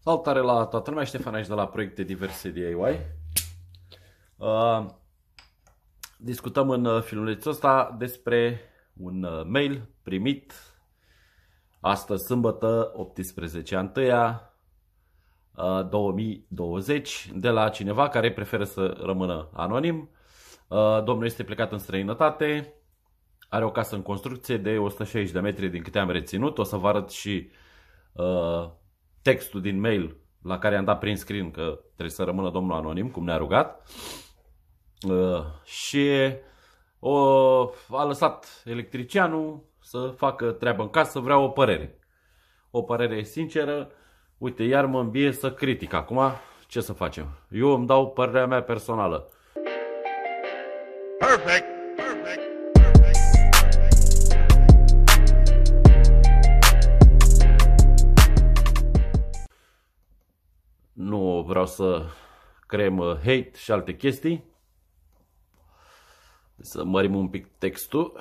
Salutare la toată lumea, Ștefan aici de la proiecte diverse DIY. Uh, discutăm în uh, filmulețul ăsta despre un uh, mail primit astă sâmbătă 18 ianuarie 2020 de la cineva care preferă să rămână anonim. Uh, domnul este plecat în străinătate, are o casă în construcție de 160 de metri din câte am reținut. O să vă arăt și uh, textul din mail la care am dat prin screen că trebuie să rămână domnul anonim, cum ne-a rugat. Uh, și o, uh, a lăsat electricianul să facă treabă în casă, vreau o părere. O părere sinceră, uite, iar mă îmbie să critic acum, ce să facem? Eu îmi dau părerea mea personală. Perfect! vreau să creăm uh, hate și alte chestii. Deci să mărim un pic textul.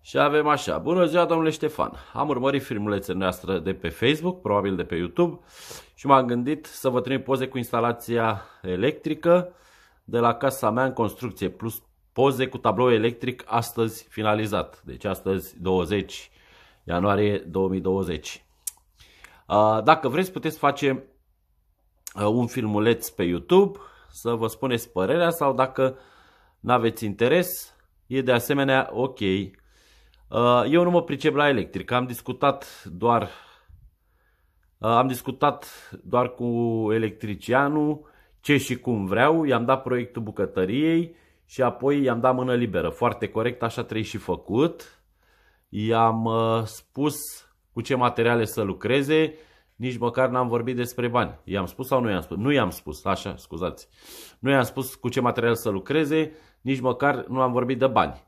Și avem așa, bună ziua domnule Ștefan, am urmărit filmulețele noastre de pe Facebook, probabil de pe YouTube și m-am gândit să vă trimit poze cu instalația electrică de la casa mea în construcție, plus poze cu tablou electric astăzi finalizat, deci astăzi 20 ianuarie 2020. Uh, dacă vreți puteți face Uh, un filmuleț pe YouTube să vă spuneți părerea sau dacă nu aveți interes, e de asemenea ok. Uh, eu nu mă pricep la electric, am discutat doar uh, am discutat doar cu electricianul ce și cum vreau, i-am dat proiectul bucătăriei și apoi i-am dat mână liberă. Foarte corect, așa trebuie și făcut. I-am spus cu ce materiale să lucreze, nici măcar n-am vorbit despre bani. I-am spus sau nu i-am spus? Nu i-am spus, așa, scuzați. Nu i-am spus cu ce material să lucreze, nici măcar nu am vorbit de bani.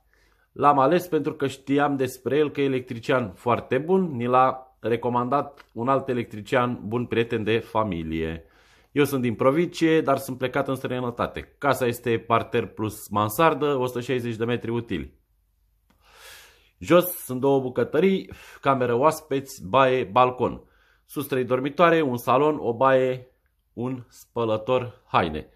L-am ales pentru că știam despre el că e electrician foarte bun, ni l-a recomandat un alt electrician bun prieten de familie. Eu sunt din Provincie, dar sunt plecat în străinătate. Casa este parter plus mansardă, 160 de metri utili. Jos sunt două bucătării, cameră oaspeți, baie, balcon. Sus trei dormitoare, un salon, o baie, un spălător haine.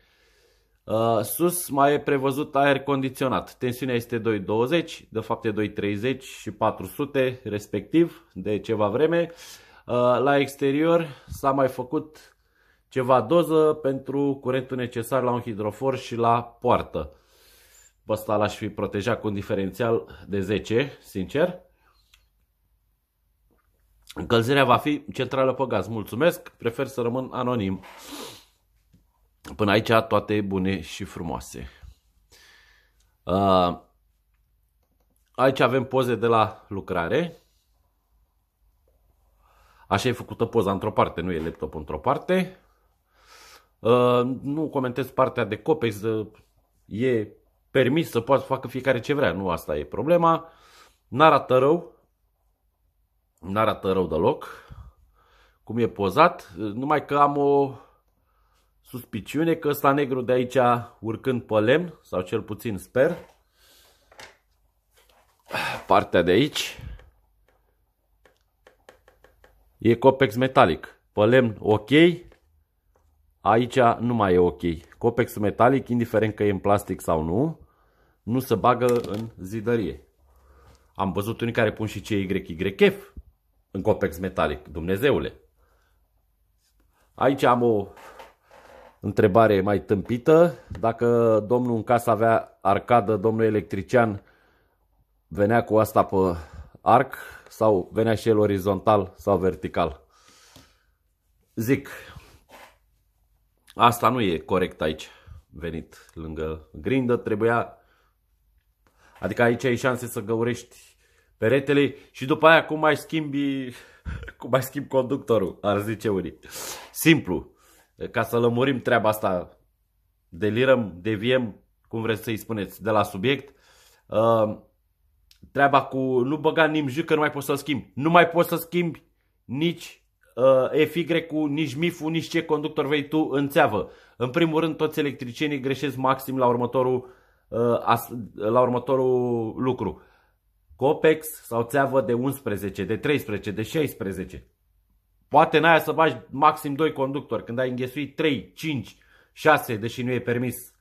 Uh, sus mai e prevăzut aer condiționat. Tensiunea este 220, de fapt e 230 și 400 respectiv de ceva vreme. Uh, la exterior s-a mai făcut ceva doză pentru curentul necesar la un hidrofor și la poartă. Pe ăsta l-aș fi protejat cu un diferențial de 10, sincer. Încălzirea va fi centrală pe gaz. Mulțumesc, prefer să rămân anonim. Până aici toate bune și frumoase. aici avem poze de la lucrare. Așa e făcută poza într-o parte, nu e laptop într-o parte. nu comentez partea de copex, e permis să poată facă fiecare ce vrea, nu asta e problema. N-arată rău, nu arată rău deloc cum e pozat, numai că am o suspiciune că ăsta negru de aici urcând pe lemn, sau cel puțin sper, partea de aici e copex metalic. Pe lemn ok, aici nu mai e ok. Copexul metalic, indiferent că e în plastic sau nu, nu se bagă în zidărie. Am văzut unii care pun și CYYF, în copex metalic. Dumnezeule! Aici am o întrebare mai tâmpită. Dacă domnul în casă avea arcadă, domnul electrician venea cu asta pe arc sau venea și el orizontal sau vertical? Zic, asta nu e corect aici venit lângă grindă, trebuia Adică aici ai șanse să găurești peretele și după aia cum mai schimbi, cum mai schimbi conductorul, ar zice unii. Simplu, ca să lămurim treaba asta, delirăm, deviem, cum vreți să-i spuneți, de la subiect, uh, treaba cu nu băga nimic, că nu mai poți să-l schimbi. Nu mai poți să schimbi nici uh, FY cu nici mif nici ce conductor vei tu în țeavă. În primul rând, toți electricienii greșesc maxim la următorul, uh, la următorul lucru copex sau țeavă de 11, de 13, de 16. Poate n-ai să bagi maxim 2 conductori când ai înghesuit 3, 5, 6, deși nu e permis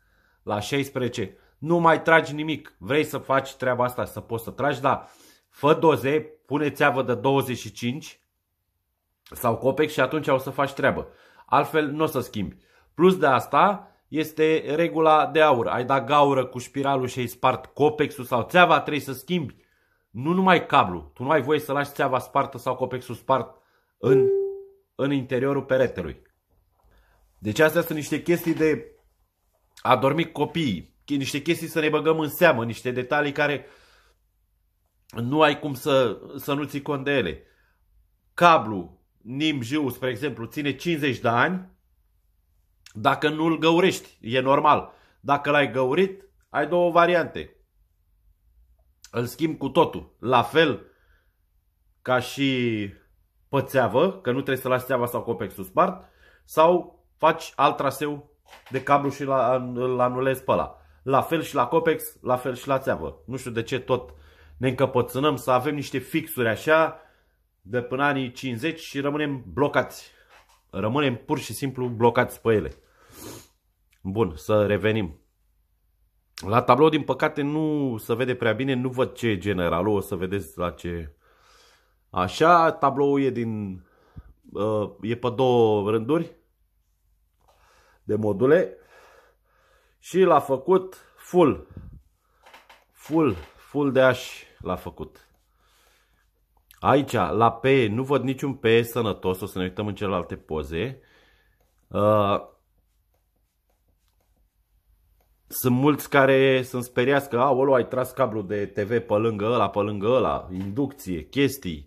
la 16. Nu mai tragi nimic. Vrei să faci treaba asta, să poți să tragi, da. Fă doze, pune țeavă de 25 sau copex și atunci o să faci treabă. Altfel nu o să schimbi. Plus de asta este regula de aur. Ai dat gaură cu spiralul și ai spart copexul sau țeava, trebuie să schimbi nu numai cablu, tu nu ai voie să lași țeava spartă sau copexul spart în, în interiorul peretelui. Deci astea sunt niște chestii de a dormi copiii, niște chestii să ne băgăm în seamă, niște detalii care nu ai cum să, să nu ții cont de ele. Cablu nim jiu spre exemplu, ține 50 de ani dacă nu-l găurești, e normal. Dacă l-ai găurit, ai două variante îl schimb cu totul. La fel ca și pățeavă, că nu trebuie să lași țeava sau copexul spart, sau faci alt traseu de cablu și la, îl anulezi pe ăla. La fel și la copex, la fel și la țeavă. Nu știu de ce tot ne încăpățânăm să avem niște fixuri așa de până anii 50 și rămânem blocați. Rămânem pur și simplu blocați pe ele. Bun, să revenim. La tablou, din păcate, nu se vede prea bine, nu văd ce e generalul, o să vedeți la ce... Așa, tablou e din... Uh, e pe două rânduri de module și l-a făcut full, full, full de aș l-a făcut. Aici, la P, nu văd niciun P sănătos, o să ne uităm în celelalte poze. Uh, sunt mulți care sunt speriați că, aolo, ai tras cablu de TV pe lângă ăla, pe lângă ăla, inducție, chestii,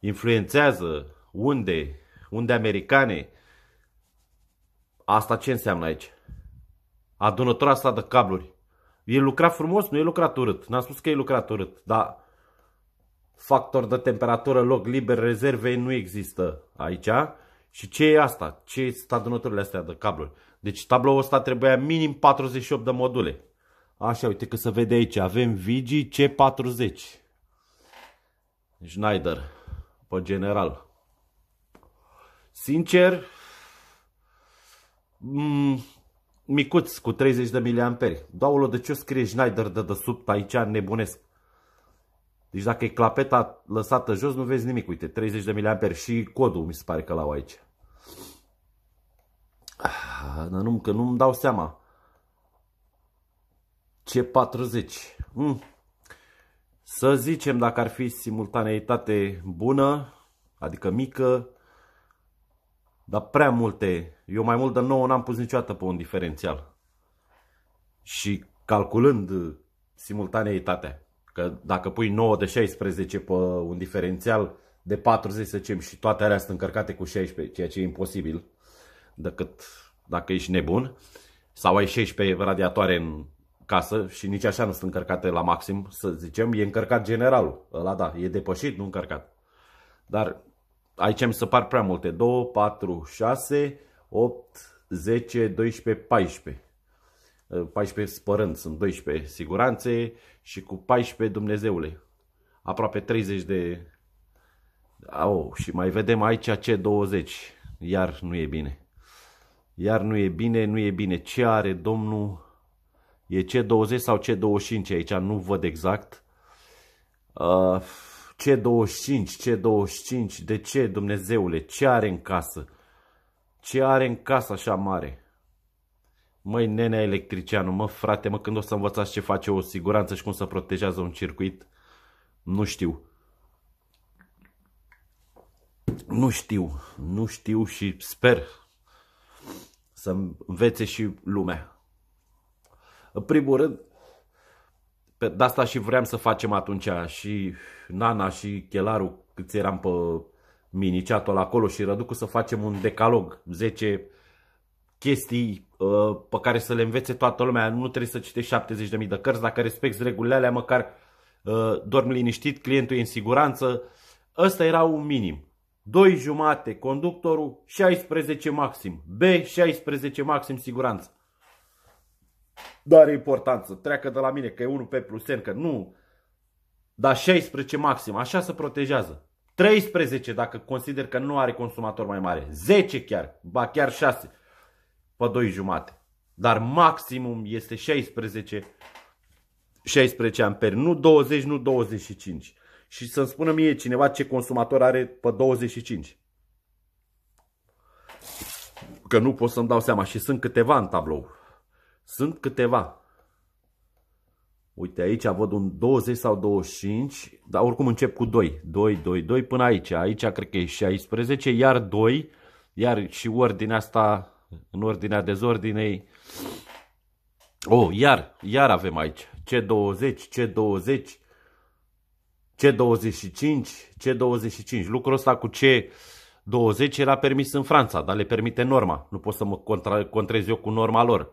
influențează, unde, unde americane. Asta ce înseamnă aici? Adunătura asta de cabluri. E lucrat frumos, nu e lucrat urât. N-am spus că e lucrat urât, dar factor de temperatură, loc liber, rezerve nu există aici. Și ce e asta? Ce sunt adunăturile astea de cabluri? Deci tabloul ăsta trebuia minim 48 de module. Așa, uite că se vede aici. Avem Vigi C40. Schneider, pe general. Sincer, mm, micuț cu 30 de miliamperi. Doamne, de ce scrie Schneider de desubt aici nebunesc? Deci dacă e clapeta lăsată jos, nu vezi nimic. Uite, 30 de miliamperi și codul mi se pare că l-au aici dar nu, că nu-mi dau seama. C40. Mm. Să zicem dacă ar fi simultaneitate bună, adică mică, dar prea multe. Eu mai mult de 9 n-am pus niciodată pe un diferențial. Și calculând simultaneitatea, că dacă pui 9 de 16 pe un diferențial de 40, să zicem, și toate alea sunt încărcate cu 16, ceea ce e imposibil, decât dacă ești nebun, sau ai 16 radiatoare în casă și nici așa nu sunt încărcate la maxim, să zicem, e încărcat generalul. Ăla da, e depășit, nu încărcat. Dar aici îmi se par prea multe. 2, 4, 6, 8, 10, 12, 14. 14 spărând, sunt 12 siguranțe și cu 14 Dumnezeule. Aproape 30 de... Au, și mai vedem aici ce 20 Iar nu e bine iar nu e bine, nu e bine. Ce are domnul? E C20 sau C25 aici, nu văd exact. Uh, C25, C25, de ce, Dumnezeule? Ce are în casă? Ce are în casă așa mare? Măi, nenea electricianu, mă, frate, mă, când o să învățați ce face o siguranță și cum să protejează un circuit? Nu știu. Nu știu, nu știu și sper să învețe și lumea. În primul rând, pe, de asta și vreau să facem atunci și Nana și Chelaru, cât eram pe miniciatul acolo și Răducu să facem un decalog, 10 chestii uh, pe care să le învețe toată lumea. Nu trebuie să citești 70.000 de cărți, dacă respecti regulile alea, măcar uh, dormi liniștit, clientul e în siguranță. Ăsta era un minim. 2 jumate conductorul, 16 maxim. B, 16 maxim siguranță. Dar e important să treacă de la mine că e 1 pe plus N, că nu. Dar 16 maxim, așa se protejează. 13 dacă consider că nu are consumator mai mare. 10 chiar, ba chiar 6 pe 2 jumate. Dar maximum este 16, 16 amperi, nu 20, nu 25 și să-mi spună mie cineva ce consumator are pe 25. Că nu pot să-mi dau seama și sunt câteva în tablou. Sunt câteva. Uite, aici văd un 20 sau 25, dar oricum încep cu 2. 2, 2, 2 până aici. Aici cred că e 16, iar 2, iar și ordinea asta, în ordinea dezordinei. Oh, iar, iar avem aici. C20, C20, C25, C25. Lucrul ăsta cu C20 era permis în Franța, dar le permite norma. Nu pot să mă contrez eu cu norma lor.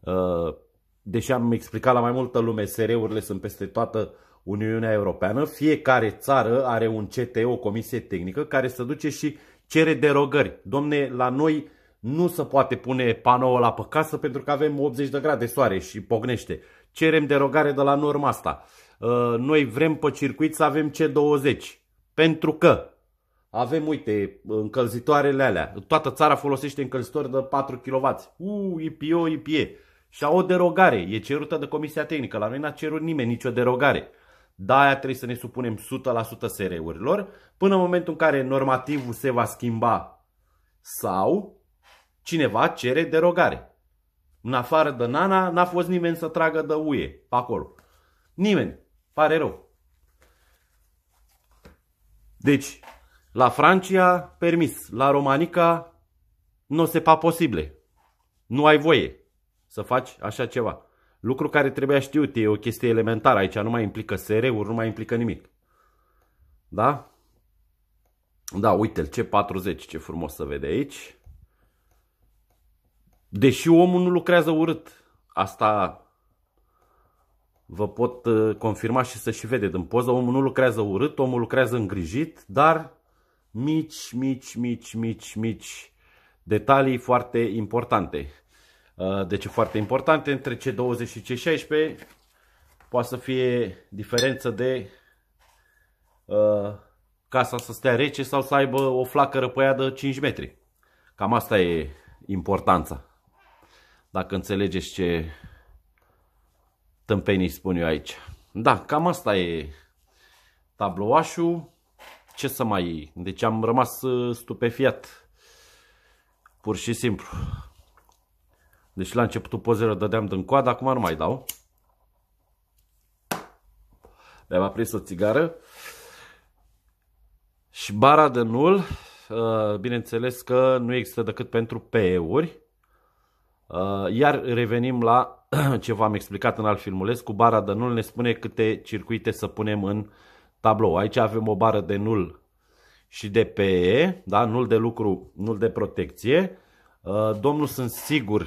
Uh, deși am explicat la mai multă lume, SR-urile sunt peste toată Uniunea Europeană. Fiecare țară are un CTE, o comisie tehnică, care se duce și cere derogări. Domne, la noi nu se poate pune panoul la pe casă pentru că avem 80 de grade soare și pognește. Cerem derogare de la norma asta. Uh, noi vrem pe circuit să avem C20. Pentru că avem, uite, încălzitoarele alea. Toată țara folosește încălzitori de 4 kW. Uuu, IPO, IPE. Și au o derogare. E cerută de Comisia Tehnică. La noi n-a cerut nimeni nicio derogare. Da, aia trebuie să ne supunem 100% SR-urilor până în momentul în care normativul se va schimba sau cineva cere derogare. În afară de Nana, n-a fost nimeni să tragă de uie. pe acolo. Nimeni. Pare rău. Deci, la Francia, permis. La Romanica, nu se pa posibile. Nu ai voie să faci așa ceva. Lucru care trebuia știut, e o chestie elementară aici, nu mai implică sr nu mai implică nimic. Da? Da, uite-l, ce 40, ce frumos să vede aici. Deși omul nu lucrează urât, asta vă pot uh, confirma și să și vedeți în poză. Omul nu lucrează urât, omul lucrează îngrijit, dar mici, mici, mici, mici, mici detalii foarte importante. Uh, de deci, ce foarte importante? Între C20 și C16 poate să fie diferență de uh, casa să stea rece sau să aibă o flacără păiadă 5 metri. Cam asta e importanța. Dacă înțelegeți ce tâmpenii spun eu aici. Da, cam asta e tablouașul. Ce să mai... Deci am rămas uh, stupefiat. Pur și simplu. Deci la începutul pozelor dădeam din coadă, acum nu mai dau. Le-am aprins o țigară. Și bara de nul, uh, bineînțeles că nu există decât pentru PE-uri. Uh, iar revenim la ce v-am explicat în alt filmuleț, cu bara de nul ne spune câte circuite să punem în tablou. Aici avem o bară de nul și de PE, da? nul de lucru, nul de protecție. Uh, domnul sunt sigur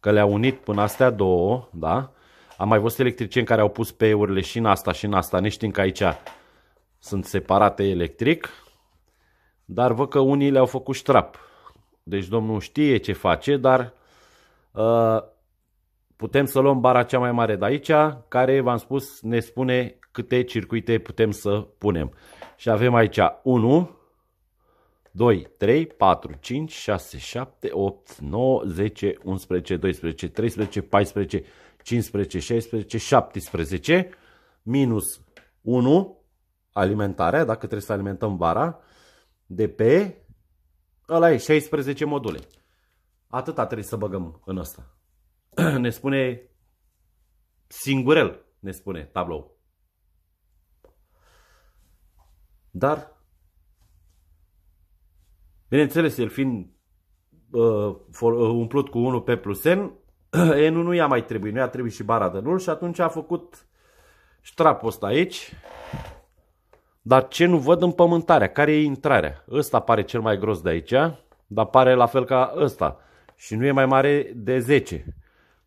că le-a unit până astea două, da? Am mai văzut electricieni care au pus PE-urile și în asta și în asta, ne știm că aici sunt separate electric, dar văd că unii le-au făcut ștrap. Deci domnul știe ce face, dar uh, Putem să luăm bara cea mai mare de aici, care, v-am spus, ne spune câte circuite putem să punem. Și avem aici 1, 2, 3, 4, 5, 6, 7, 8, 9, 10, 11, 12, 13, 14, 15, 16, 17, minus 1, alimentarea, dacă trebuie să alimentăm bara, de pe, ăla e 16 module. Atâta trebuie să băgăm în ăsta. ne spune singurel, ne spune tablou. Dar, bineînțeles, el fiind uh, for, uh, umplut cu 1 pe plus n, n nu i-a mai trebuit, nu i-a trebuit și bara de nul și atunci a făcut ștrapul ăsta aici. Dar ce nu văd în pământarea? Care e intrarea? Ăsta pare cel mai gros de aici, dar pare la fel ca ăsta. Și nu e mai mare de 10.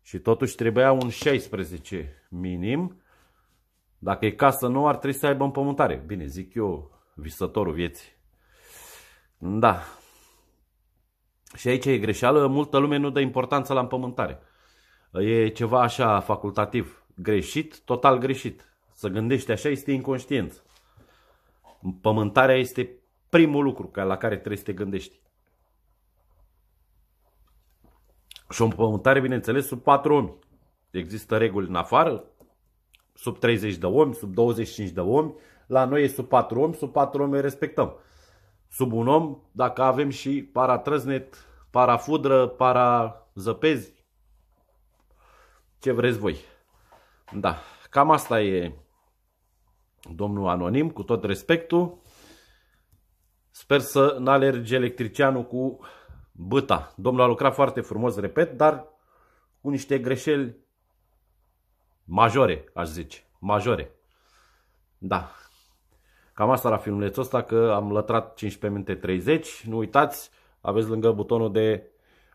Și totuși trebuia un 16 minim. Dacă e casă nouă, ar trebui să aibă împământare. Bine, zic eu, visătorul vieții. Da. Și aici e greșeală, multă lume nu dă importanță la împământare. E ceva așa facultativ. Greșit, total greșit. Să gândești așa este inconștient. Împământarea este primul lucru la care trebuie să te gândești. Și o împământare, bineînțeles, sub 4 omi. Există reguli în afară, sub 30 de omi, sub 25 de omi. La noi e sub 4 omi, sub 4 omi respectăm. Sub un om, dacă avem și paratrăznet, parafudră, parazăpezi, ce vreți voi. Da, cam asta e domnul Anonim, cu tot respectul. Sper să n-alerge electricianul cu băta. Domnul a lucrat foarte frumos, repet, dar cu niște greșeli majore, aș zice. Majore. Da. Cam asta la filmulețul ăsta, că am lătrat 15 minute 30. Nu uitați, aveți lângă butonul de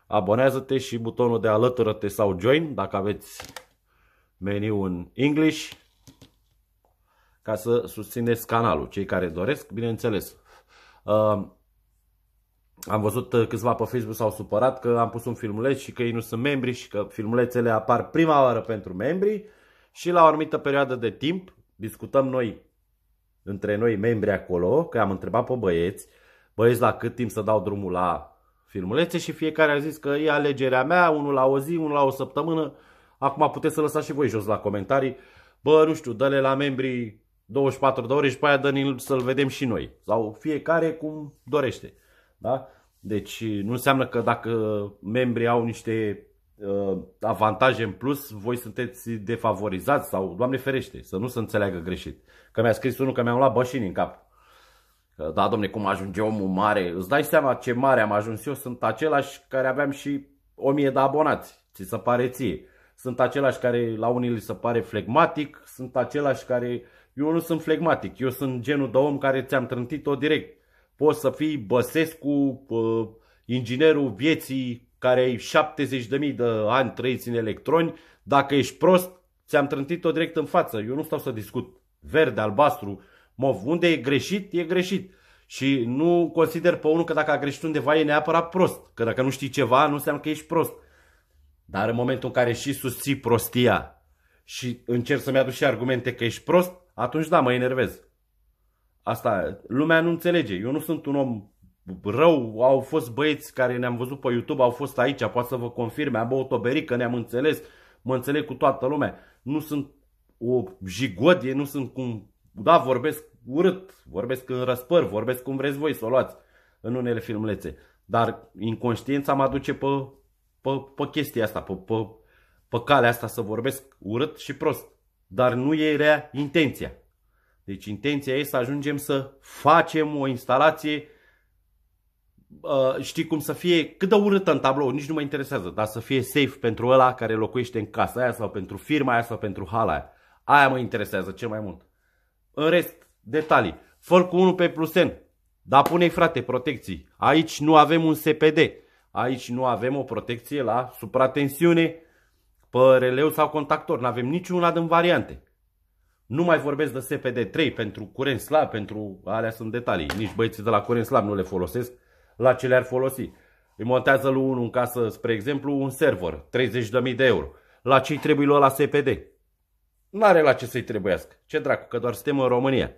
abonează-te și butonul de alătură-te sau join, dacă aveți meniu în English, ca să susțineți canalul, cei care doresc, bineînțeles. Uh, am văzut uh, câțiva pe Facebook s-au supărat că am pus un filmuleț și că ei nu sunt membri și că filmulețele apar prima oară pentru membri și la o anumită perioadă de timp discutăm noi, între noi membri acolo, că am întrebat pe băieți, băieți la cât timp să dau drumul la filmulețe și fiecare a zis că e alegerea mea, unul la o zi, unul la o săptămână. Acum puteți să lăsați și voi jos la comentarii. Bă, nu știu, dă-le la membrii 24 de ore și pe aia dă să-l vedem și noi. Sau fiecare cum dorește. Da? Deci nu înseamnă că dacă membrii au niște uh, avantaje în plus, voi sunteți defavorizați sau, Doamne ferește, să nu se înțeleagă greșit. Că mi-a scris unul că mi-am luat bășini în cap. Că, da, domne, cum ajunge omul mare? Îți dai seama ce mare am ajuns eu? Sunt același care aveam și o mie de abonați, ți se pare ție. Sunt același care la unii li se pare flegmatic, sunt același care... Eu nu sunt flegmatic, eu sunt genul de om care ți-am trântit-o direct poți să fii Băsescu, uh, inginerul vieții care ai 70.000 de ani trăiți în electroni, dacă ești prost, ți-am trântit-o direct în față. Eu nu stau să discut verde, albastru, mov. Unde e greșit, e greșit. Și nu consider pe unul că dacă a greșit undeva e neapărat prost. Că dacă nu știi ceva, nu înseamnă că ești prost. Dar în momentul în care și susții prostia și încerci să-mi aduci și argumente că ești prost, atunci da, mă enervez. Asta, lumea nu înțelege. Eu nu sunt un om rău, au fost băieți care ne-am văzut pe YouTube, au fost aici, poate să vă confirme, am băut o berică, ne-am înțeles, mă înțeleg cu toată lumea. Nu sunt o jigodie, nu sunt cum, da, vorbesc urât, vorbesc în răspăr, vorbesc cum vreți voi să o luați în unele filmlețe. Dar inconștiința mă aduce pe, pe, pe chestia asta, pe, pe, pe calea asta să vorbesc urât și prost. Dar nu era intenția. Deci intenția e să ajungem să facem o instalație, uh, știi cum să fie, cât de urâtă în tablou, nici nu mă interesează, dar să fie safe pentru ăla care locuiește în casa aia sau pentru firma aia sau pentru hala aia. Aia mă interesează cel mai mult. În rest, detalii. fă cu 1 pe plus N. Dar pune frate, protecții. Aici nu avem un SPD. Aici nu avem o protecție la supratensiune, pe releu sau contactor. Nu avem niciuna din variante. Nu mai vorbesc de SPD3 pentru curent slab, pentru alea sunt detalii. Nici băieții de la curent slab nu le folosesc la ce le-ar folosi. Îi montează lui unul în casă, spre exemplu, un server, 30.000 de euro. La ce-i trebuie la SPD? N-are la ce să-i trebuiască. Ce dracu, că doar suntem în România.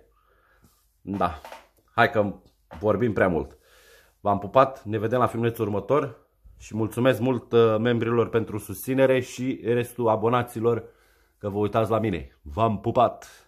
Da, hai că vorbim prea mult. V-am pupat, ne vedem la filmulețul următor și mulțumesc mult uh, membrilor pentru susținere și restul abonaților că vă uitați la mine. V-am pupat!